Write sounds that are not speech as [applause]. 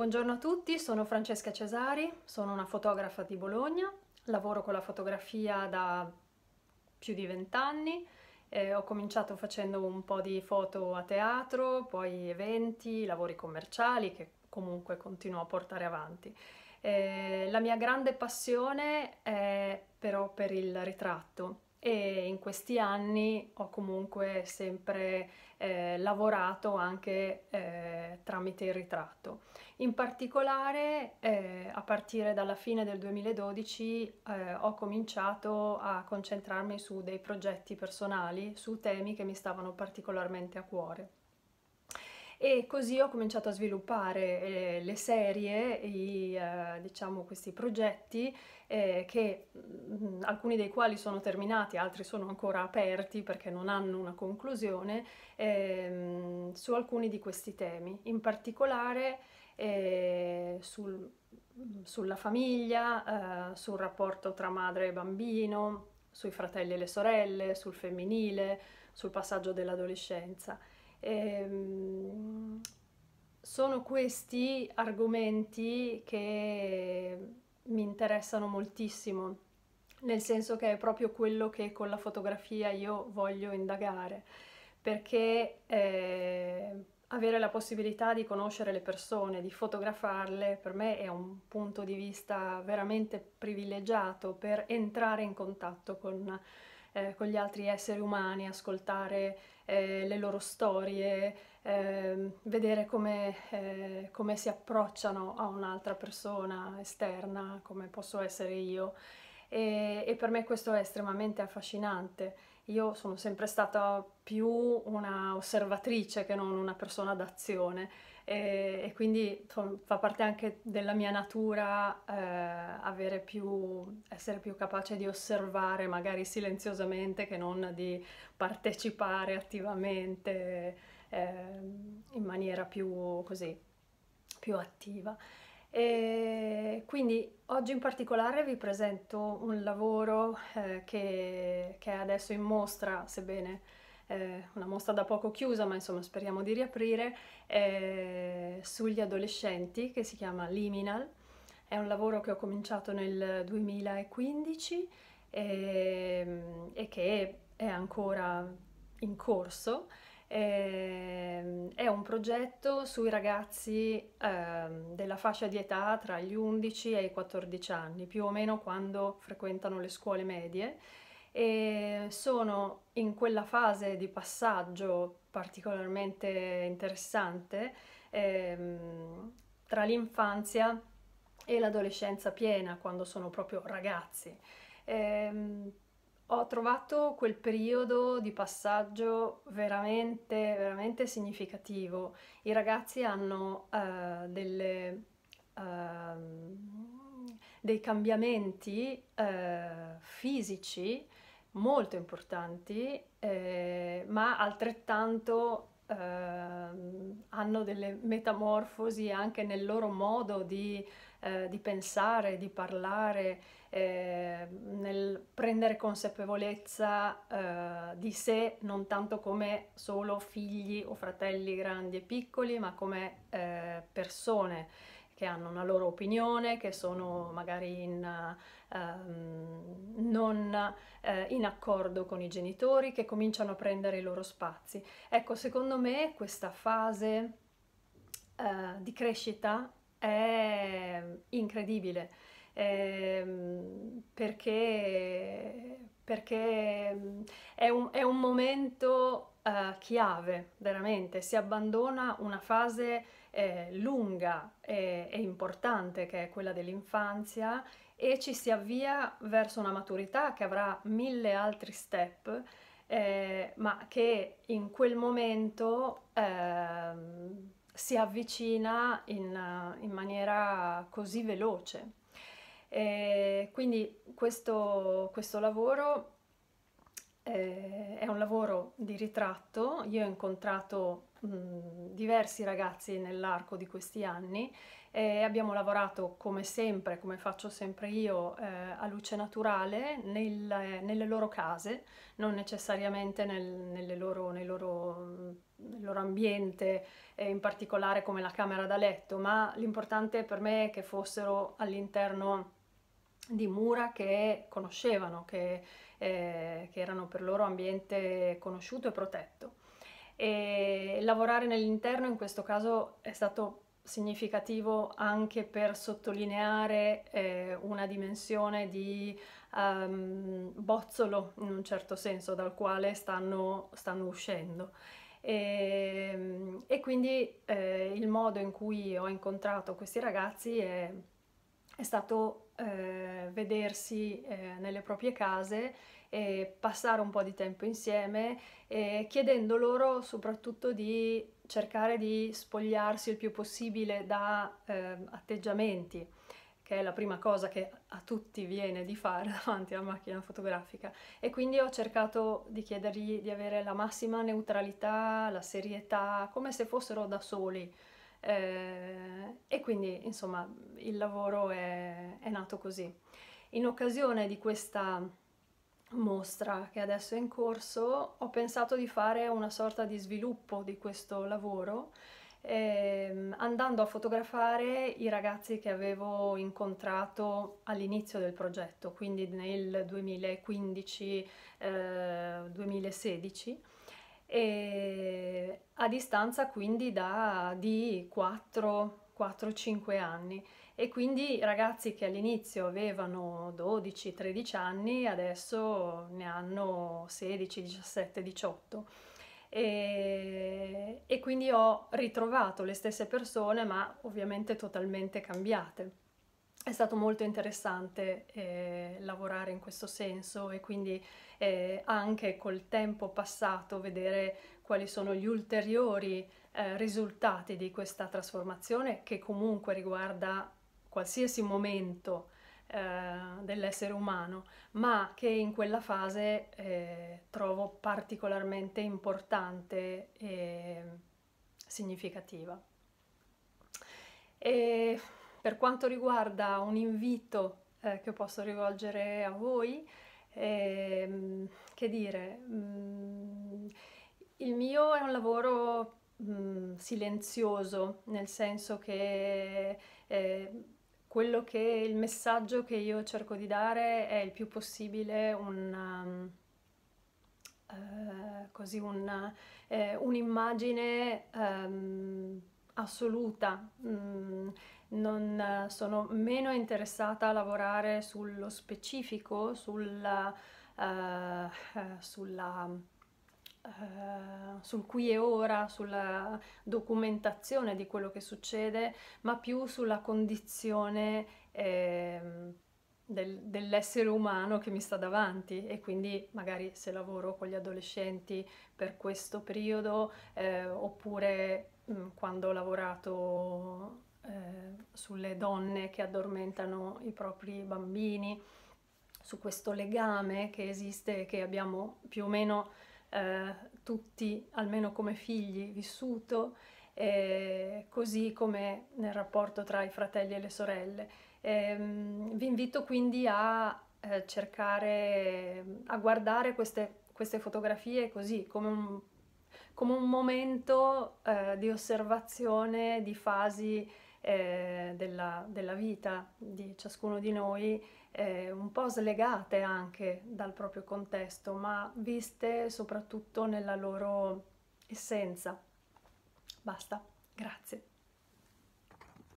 Buongiorno a tutti, sono Francesca Cesari, sono una fotografa di Bologna, lavoro con la fotografia da più di vent'anni, eh, ho cominciato facendo un po' di foto a teatro, poi eventi, lavori commerciali che comunque continuo a portare avanti. Eh, la mia grande passione è però per il ritratto, e in questi anni ho comunque sempre eh, lavorato anche eh, tramite il ritratto. In particolare eh, a partire dalla fine del 2012 eh, ho cominciato a concentrarmi su dei progetti personali, su temi che mi stavano particolarmente a cuore e così ho cominciato a sviluppare eh, le serie, i, eh, diciamo questi progetti eh, che mh, mm, alcuni dei quali sono terminati, altri sono ancora aperti perché non hanno una conclusione ehm, su alcuni di questi temi, in particolare eh, sul, sulla famiglia, eh, sul rapporto tra madre e bambino, sui fratelli e le sorelle, sul femminile, sul passaggio dell'adolescenza. Ehm, sono questi argomenti che mi interessano moltissimo, nel senso che è proprio quello che con la fotografia io voglio indagare, perché eh, avere la possibilità di conoscere le persone, di fotografarle, per me è un punto di vista veramente privilegiato per entrare in contatto con, eh, con gli altri esseri umani, ascoltare eh, le loro storie, eh, vedere come, eh, come, si approcciano a un'altra persona esterna, come posso essere io. E, e per me questo è estremamente affascinante io sono sempre stata più una osservatrice che non una persona d'azione e, e quindi fa parte anche della mia natura eh, più, essere più capace di osservare magari silenziosamente che non di partecipare attivamente eh, in maniera più così più attiva e quindi oggi in particolare vi presento un lavoro eh, che, che, è adesso in mostra, sebbene eh, una mostra da poco chiusa, ma insomma speriamo di riaprire, eh, sugli adolescenti che si chiama Liminal. È un lavoro che ho cominciato nel 2015 e, ehm, e che è ancora in corso. Ehm, è un progetto sui ragazzi ehm, della fascia di età tra gli 11 e i 14 anni, più o meno quando frequentano le scuole medie e sono in quella fase di passaggio particolarmente interessante ehm, tra l'infanzia e l'adolescenza piena, quando sono proprio ragazzi. Ehm, ho trovato quel periodo di passaggio veramente, veramente significativo. I ragazzi hanno uh, delle, uh, dei cambiamenti uh, fisici molto importanti, eh, ma altrettanto eh, hanno delle metamorfosi anche nel loro modo di, eh, di pensare, di parlare, eh, nel prendere consapevolezza eh, di sé non tanto come solo figli o fratelli grandi e piccoli, ma come eh, persone che hanno una loro opinione, che sono magari in, ehm, non eh, in accordo con i genitori, che cominciano a prendere i loro spazi. Ecco, secondo me questa fase eh, di crescita è incredibile ehm, perché, perché ehm, è, un, è un momento uh, chiave, veramente, si abbandona una fase eh, lunga e, e importante che è quella dell'infanzia e ci si avvia verso una maturità che avrà mille altri step, eh, ma che in quel momento eh, si avvicina in, in, maniera così veloce. Eh, quindi questo, questo lavoro eh, è un lavoro di ritratto, io ho incontrato mh, mm, diversi ragazzi nell'arco di questi anni e abbiamo lavorato come sempre, come faccio sempre io, eh, a luce naturale nel, eh, nelle loro case, non necessariamente nel, loro, nel, loro, nel loro ambiente, in particolare come la camera da letto, ma l'importante per me è che fossero all'interno di mura che conoscevano, che, eh, che erano per loro ambiente conosciuto e protetto. E lavorare nell'interno in questo caso è stato significativo anche per sottolineare eh, una dimensione di um, bozzolo in un certo senso dal quale stanno, stanno uscendo. E, ehm, e quindi eh, il modo in cui ho incontrato questi ragazzi è, è stato eh, vedersi eh, nelle proprie case e passare un po' di tempo insieme, eh, chiedendo loro soprattutto di cercare di spogliarsi il più possibile da eh, atteggiamenti, che è la prima cosa che a tutti viene di fare [laughs] davanti alla macchina fotografica. E quindi ho cercato di chiedergli di avere la massima neutralità, la serietà, come se fossero da soli eh, e quindi insomma il lavoro è, è nato così. In occasione di questa mostra che adesso è in corso ho pensato di fare una sorta di sviluppo di questo lavoro Ehm, andando a fotografare i ragazzi che avevo incontrato all'inizio del progetto, quindi nel 2015-2016 e a distanza quindi da, di 4-5 anni e quindi ragazzi che all'inizio avevano 12-13 anni adesso ne hanno 16, 17, 18 e, e quindi ho ritrovato le stesse persone ma ovviamente totalmente cambiate è stato molto interessante eh, lavorare in questo senso e quindi eh, anche col tempo passato vedere quali sono gli ulteriori eh, risultati di questa trasformazione che comunque riguarda qualsiasi momento eh, dell'essere umano, ma che in quella fase eh, trovo particolarmente importante e significativa. E per quanto riguarda un invito eh, che posso rivolgere a voi, eh, che dire, mh, mm, il mio è un lavoro mh, mm, silenzioso, nel senso che eh, quello che il messaggio che io cerco di dare è il più possibile un... Uh, così una, eh, un'immagine um, assoluta, um, non eh, sono meno interessata a lavorare sullo specifico, sulla, uh, sulla Uh, sul qui e ora, sulla documentazione di quello che succede, ma più sulla condizione eh, del, dell'essere umano che mi sta davanti e quindi magari se lavoro con gli adolescenti per questo periodo eh, oppure mh, mm, quando ho lavorato eh, sulle donne che addormentano i propri bambini, su questo legame che esiste e che abbiamo più o meno eh, tutti, almeno come figli, vissuto, eh, così come nel rapporto tra i fratelli e le sorelle. Ehm, vi invito quindi a eh, cercare, a guardare queste, queste fotografie così, come un, come un momento eh, di osservazione di fasi eh, della, della, vita di ciascuno di noi, eh, un po' slegate anche dal proprio contesto, ma viste soprattutto nella loro essenza. Basta, grazie.